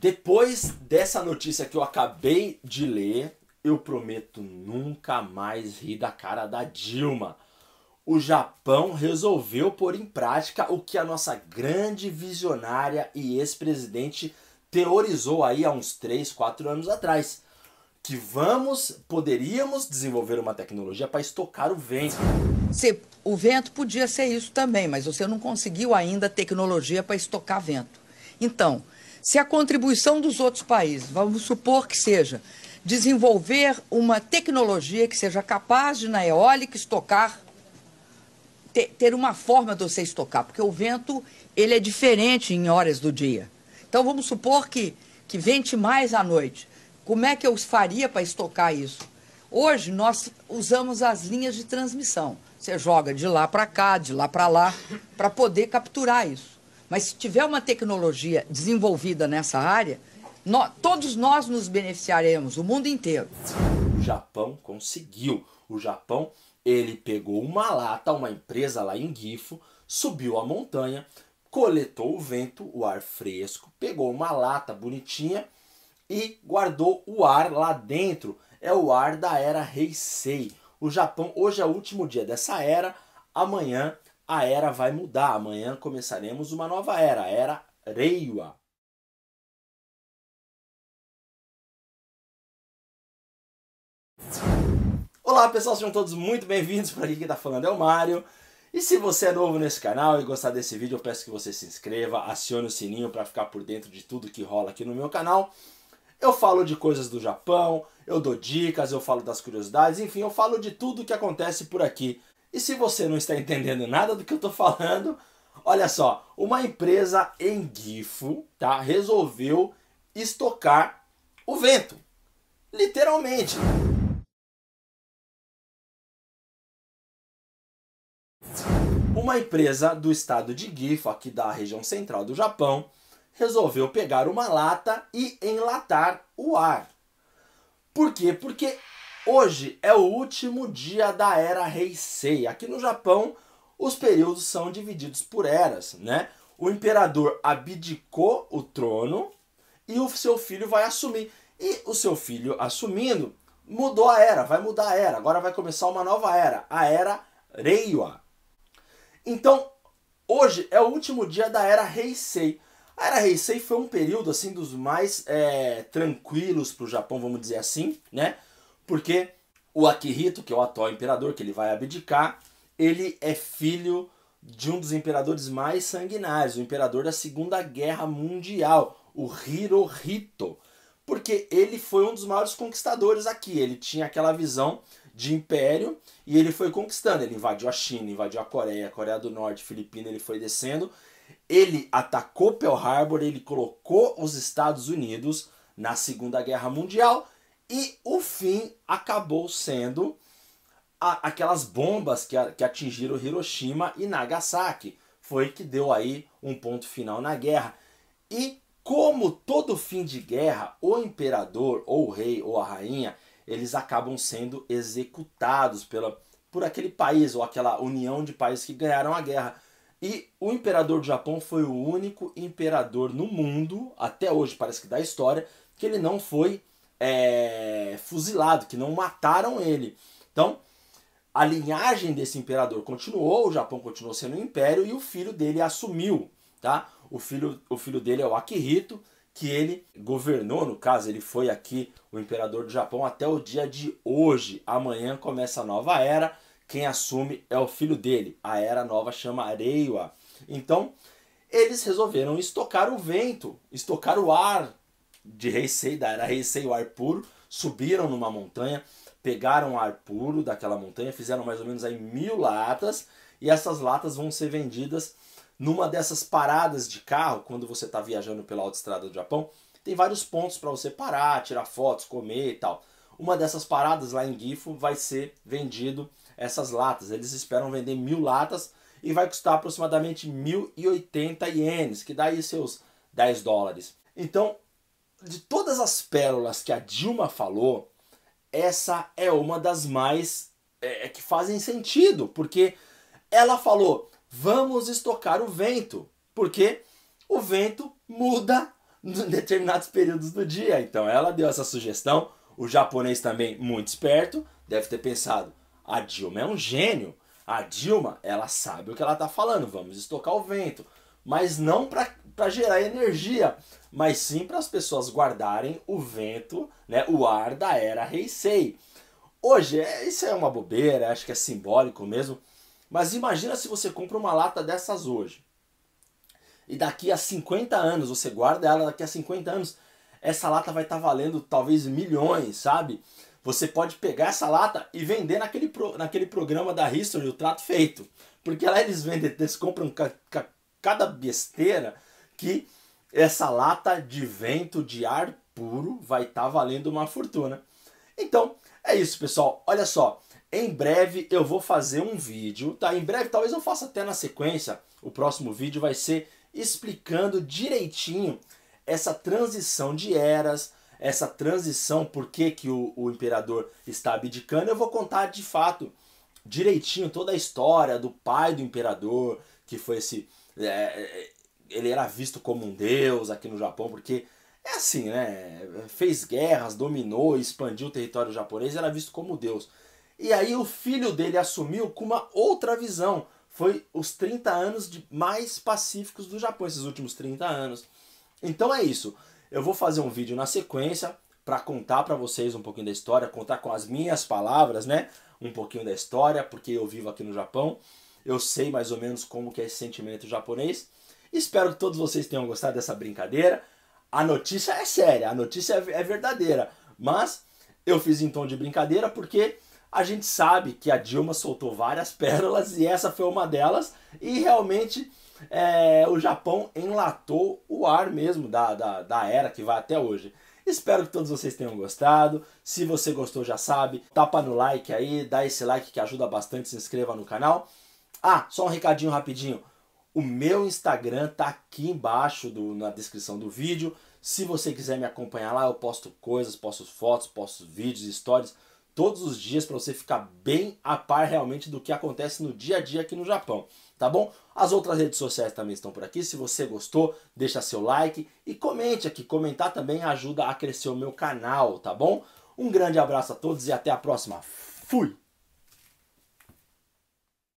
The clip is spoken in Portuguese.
Depois dessa notícia que eu acabei de ler, eu prometo nunca mais rir da cara da Dilma. O Japão resolveu pôr em prática o que a nossa grande visionária e ex-presidente teorizou aí há uns 3, 4 anos atrás, que vamos, poderíamos desenvolver uma tecnologia para estocar o vento. Se, o vento podia ser isso também, mas você não conseguiu ainda tecnologia para estocar vento. Então, se a contribuição dos outros países, vamos supor que seja desenvolver uma tecnologia que seja capaz de, na eólica, estocar, ter, ter uma forma de você estocar, porque o vento ele é diferente em horas do dia. Então, vamos supor que, que vente mais à noite. Como é que eu faria para estocar isso? Hoje, nós usamos as linhas de transmissão. Você joga de lá para cá, de lá para lá, para poder capturar isso. Mas se tiver uma tecnologia desenvolvida nessa área, nós, todos nós nos beneficiaremos, o mundo inteiro. O Japão conseguiu. O Japão, ele pegou uma lata, uma empresa lá em Gifo, subiu a montanha, coletou o vento, o ar fresco, pegou uma lata bonitinha e guardou o ar lá dentro. É o ar da era Heisei. O Japão, hoje é o último dia dessa era, amanhã a era vai mudar. Amanhã começaremos uma nova era, a era Reiwa. Olá pessoal, sejam todos muito bem-vindos por aqui que tá falando é o Mário. E se você é novo nesse canal e gostar desse vídeo, eu peço que você se inscreva, acione o sininho para ficar por dentro de tudo que rola aqui no meu canal. Eu falo de coisas do Japão, eu dou dicas, eu falo das curiosidades, enfim, eu falo de tudo que acontece por aqui. E se você não está entendendo nada do que eu estou falando, olha só, uma empresa em Gifo tá, resolveu estocar o vento. Literalmente. Uma empresa do estado de Gifo, aqui da região central do Japão, resolveu pegar uma lata e enlatar o ar. Por quê? Porque Hoje é o último dia da era Heisei. Aqui no Japão, os períodos são divididos por eras, né? O imperador abdicou o trono e o seu filho vai assumir. E o seu filho assumindo, mudou a era, vai mudar a era. Agora vai começar uma nova era, a era Reiwa. Então, hoje é o último dia da era Heisei. A era Heisei foi um período assim dos mais é, tranquilos para o Japão, vamos dizer assim, né? Porque o Akihito, que é o atual imperador, que ele vai abdicar, ele é filho de um dos imperadores mais sanguinários, o imperador da Segunda Guerra Mundial, o Hirohito. Porque ele foi um dos maiores conquistadores aqui. Ele tinha aquela visão de império e ele foi conquistando. Ele invadiu a China, invadiu a Coreia, a Coreia do Norte, Filipina, ele foi descendo. Ele atacou Pearl Harbor, ele colocou os Estados Unidos na Segunda Guerra Mundial e o fim acabou sendo a, aquelas bombas que, a, que atingiram Hiroshima e Nagasaki. Foi que deu aí um ponto final na guerra. E como todo fim de guerra, o imperador, ou o rei, ou a rainha, eles acabam sendo executados pela, por aquele país, ou aquela união de países que ganharam a guerra. E o imperador do Japão foi o único imperador no mundo, até hoje parece que da história, que ele não foi é, fuzilado, que não mataram ele. Então, a linhagem desse imperador continuou, o Japão continuou sendo um império e o filho dele assumiu, tá? O filho, o filho dele é o Akihito, que ele governou, no caso, ele foi aqui o imperador do Japão até o dia de hoje. Amanhã começa a nova era, quem assume é o filho dele. A era nova chama Reiwa. Então, eles resolveram estocar o vento, estocar o ar de Heisei, da era Heisei, o ar puro, subiram numa montanha, pegaram ar puro daquela montanha, fizeram mais ou menos aí mil latas, e essas latas vão ser vendidas numa dessas paradas de carro, quando você está viajando pela autoestrada do Japão, tem vários pontos para você parar, tirar fotos, comer e tal. Uma dessas paradas lá em Gifu vai ser vendido essas latas. Eles esperam vender mil latas e vai custar aproximadamente 1.080 ienes, que dá aí seus 10 dólares. Então, de todas as pérolas que a Dilma falou, essa é uma das mais é, é, que fazem sentido, porque ela falou: vamos estocar o vento, porque o vento muda em determinados períodos do dia. Então ela deu essa sugestão. O japonês também, muito esperto, deve ter pensado: a Dilma é um gênio. A Dilma, ela sabe o que ela está falando, vamos estocar o vento mas não para gerar energia, mas sim para as pessoas guardarem o vento, né, o ar da era Heisei. Hoje, é, isso é uma bobeira, acho que é simbólico mesmo, mas imagina se você compra uma lata dessas hoje. E daqui a 50 anos, você guarda ela, daqui a 50 anos, essa lata vai estar tá valendo talvez milhões, sabe? Você pode pegar essa lata e vender naquele, pro, naquele programa da History, o Trato Feito. Porque lá eles vendem, eles compram cada besteira que essa lata de vento de ar puro vai estar tá valendo uma fortuna. Então, é isso, pessoal. Olha só, em breve eu vou fazer um vídeo, tá? Em breve, talvez eu faça até na sequência. O próximo vídeo vai ser explicando direitinho essa transição de eras, essa transição, por que, que o, o imperador está abdicando. Eu vou contar de fato direitinho toda a história do pai do imperador, que foi esse é, é, é, ele era visto como um deus aqui no Japão, porque é assim, né? Fez guerras, dominou, expandiu o território japonês, era visto como deus. E aí o filho dele assumiu com uma outra visão. Foi os 30 anos de mais pacíficos do Japão, esses últimos 30 anos. Então é isso. Eu vou fazer um vídeo na sequência para contar para vocês um pouquinho da história, contar com as minhas palavras, né? Um pouquinho da história, porque eu vivo aqui no Japão eu sei mais ou menos como que é esse sentimento japonês. Espero que todos vocês tenham gostado dessa brincadeira. A notícia é séria, a notícia é, é verdadeira, mas eu fiz em tom de brincadeira porque a gente sabe que a Dilma soltou várias pérolas e essa foi uma delas, e realmente é, o Japão enlatou o ar mesmo da, da, da era que vai até hoje. Espero que todos vocês tenham gostado. Se você gostou, já sabe, tapa no like aí, dá esse like que ajuda bastante, se inscreva no canal. Ah, só um recadinho rapidinho. O meu Instagram tá aqui embaixo do, na descrição do vídeo. Se você quiser me acompanhar lá, eu posto coisas, posto fotos, posto vídeos, stories todos os dias para você ficar bem a par realmente do que acontece no dia a dia aqui no Japão, tá bom? As outras redes sociais também estão por aqui. Se você gostou, deixa seu like e comente aqui. Comentar também ajuda a crescer o meu canal, tá bom? Um grande abraço a todos e até a próxima. Fui!